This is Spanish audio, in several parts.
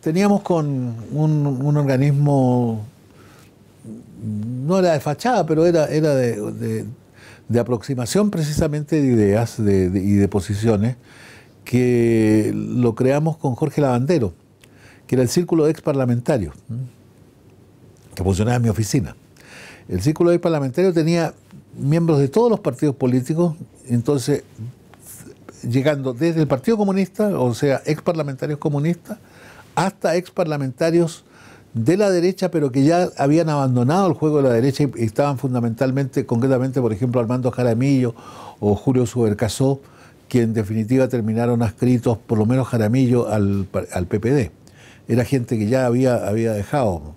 teníamos con un, organismo, no era de fachada, pero era, era de, aproximación precisamente de ideas y de posiciones, que lo creamos con Jorge Lavandero, que era el Círculo Ex parlamentario que funcionaba en mi oficina. El Círculo de Ex tenía miembros de todos los partidos políticos, entonces llegando desde el Partido Comunista, o sea, ex parlamentarios comunistas, hasta ex parlamentarios de la derecha, pero que ya habían abandonado el juego de la derecha y estaban fundamentalmente, concretamente, por ejemplo, Armando Jaramillo o Julio Subercazó, que en definitiva terminaron adscritos, por lo menos Jaramillo, al, PPD. Era gente que ya había, había dejado.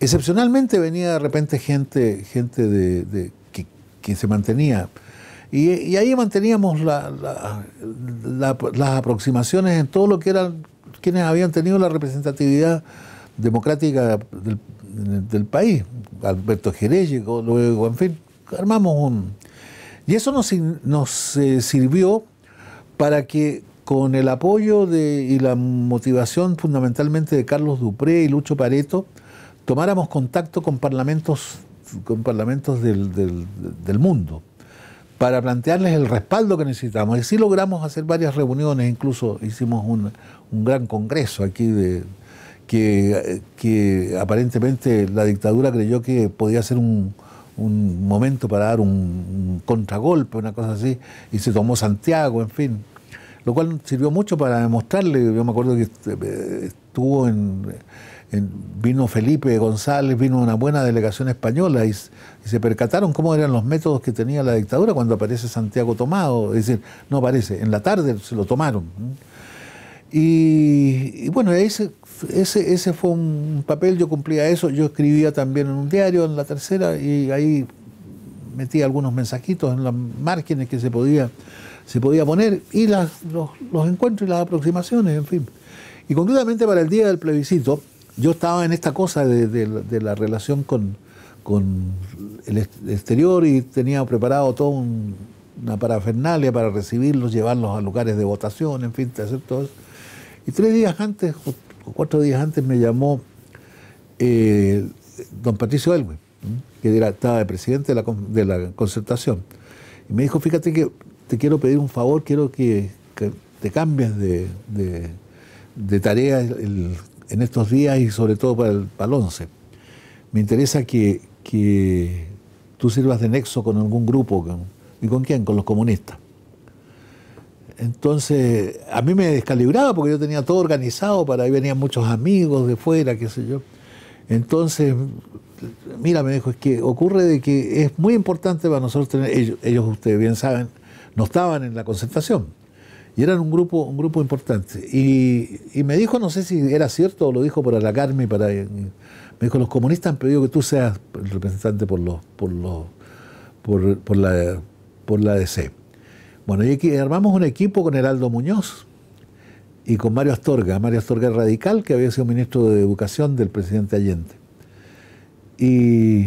Excepcionalmente venía de repente gente, gente de, que, se mantenía. Y, ahí manteníamos las aproximaciones en todo lo que eran quienes habían tenido la representatividad democrática del, país, Alberto Jerez, luego, en fin, armamos un... Y eso nos, nos eh, sirvió para que con el apoyo y la motivación fundamentalmente de Carlos Dupré y Lucho Pareto, tomáramos contacto con parlamentos, con parlamentos del mundo para plantearles el respaldo que necesitamos. Y sí logramos hacer varias reuniones, incluso hicimos un, un gran congreso aquí de, que, aparentemente la dictadura creyó que podía ser un, momento para dar un contragolpe, una cosa así, y se tomó Santiago, en fin lo cual sirvió mucho para demostrarle. Yo me acuerdo que eh, estuvo en, vino Felipe González, vino una buena delegación española y, se percataron cómo eran los métodos que tenía la dictadura cuando aparece Santiago tomado, es decir, no aparece, en la tarde se lo tomaron. Y, bueno, ese, ese, ese fue un papel, yo cumplía eso, yo escribía también en un diario, en la tercera, y ahí metía algunos mensajitos en los márgenes que se podía se podía poner y las, los, encuentros y las aproximaciones, en fin. Y concretamente para el día del plebiscito, yo estaba en esta cosa de, la relación con, con el exterior y tenía preparado todo una parafernalia para recibirlos, llevarlos a lugares de votación, en fin, hacer todo eso. Y tres días antes, o cuatro días antes, me llamó eh, don Patricio Elwin, que era, estaba de presidente de la, de la concertación. Y me dijo, fíjate que te quiero pedir un favor, quiero que, te cambies de, tarea en estos días y sobre todo para el, para 11. Me interesa que, tú sirvas de nexo con algún grupo. ¿Y con quién? Con los comunistas. Entonces, a mí me descalibraba porque yo tenía todo organizado para ahí venían muchos amigos de fuera, qué sé yo. Entonces, mira, me dijo, es que ocurre de que es muy importante para nosotros tener, ellos ustedes bien saben, no estaban en la concertación Y eran un grupo, un grupo importante. Y, me dijo, no sé si era cierto o lo dijo para alacarme, eh, para, me dijo, los comunistas han pedido que tú seas el representante por, los, por, los, por, la, por la DC. Bueno, y armamos un equipo con Heraldo Muñoz y con Mario Astorga, Mario Astorga Radical, que había sido ministro de Educación del presidente Allende. Y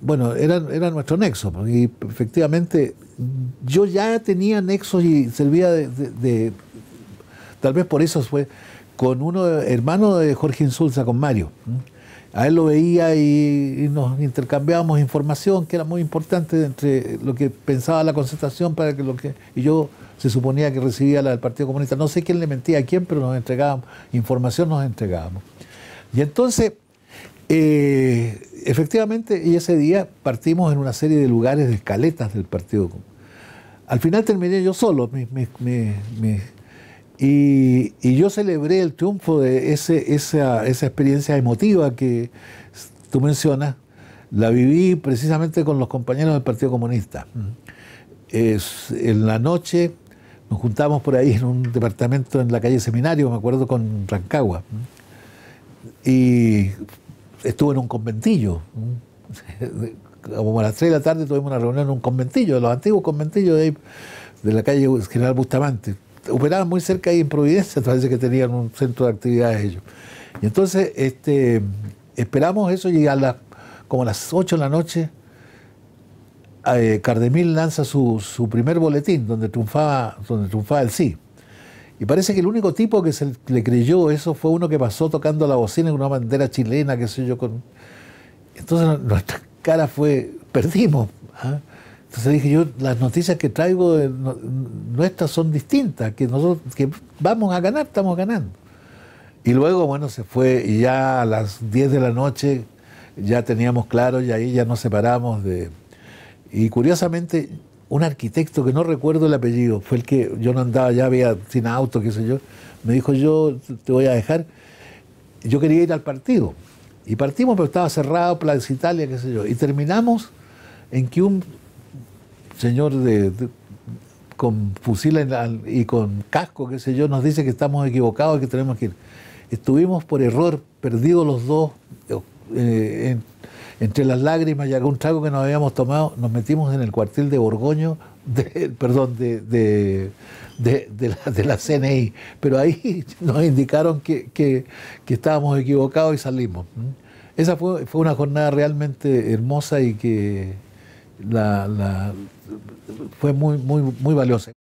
bueno, era, era nuestro nexo, y efectivamente yo ya tenía nexos y servía de, tal vez por eso fue, con uno hermano de Jorge Insulza, con Mario. A él lo veía y, nos intercambiábamos información que era muy importante entre lo que pensaba la concentración para que lo que y yo se suponía que recibía la del Partido Comunista. No sé quién le mentía a quién, pero nos entregábamos, información nos entregábamos. Y entonces eh, efectivamente, y ese día partimos en una serie de lugares de escaletas del Partido Comunista Al final terminé yo solo. y, yo celebré el triunfo de ese, esa, esa experiencia emotiva que tú mencionas. La viví precisamente con los compañeros del Partido Comunista. en la noche nos juntamos por ahí en un departamento en la calle Seminario, me acuerdo, con Rancagua. Y Estuvo en un conventillo. Como a las 3 de la tarde tuvimos una reunión en un conventillo, los antiguos conventillos de, la calle General Bustamante. Operaban muy cerca ahí en Providencia, parece que tenían un centro de actividades ellos. Y entonces este, esperamos eso y a las, como a las 8 de la noche eh, Cardemil lanza su, primer boletín donde triunfaba, donde triunfaba el sí. Y parece que el único tipo que se le creyó eso fue uno que pasó tocando la bocina en una bandera chilena, qué sé yo. Con... Entonces nuestra cara fue, perdimos. ¿ah? Entonces dije yo, las noticias que traigo nuestras son distintas, que nosotros que vamos a ganar, estamos ganando. Y luego, bueno, se fue y ya a las 10 de la noche ya teníamos claro y ahí ya nos separamos de... Y curiosamente un arquitecto que no recuerdo el apellido, fue el que yo no andaba ya, había sin auto, qué sé yo, me dijo yo te voy a dejar, yo quería ir al partido. Y partimos, pero estaba cerrado, Plaza Italia, qué sé yo. Y terminamos en que un señor de, con fusil y con casco, qué sé yo, nos dice que estamos equivocados que tenemos que ir. Estuvimos por error perdidos los dos eh, en entre las lágrimas y algún trago que nos habíamos tomado, nos metimos en el cuartel de Borgoño, perdón, de, de, la, CNI. Pero ahí nos indicaron que, estábamos equivocados y salimos. Esa fue, una jornada realmente hermosa y que fue muy, muy, muy valiosa.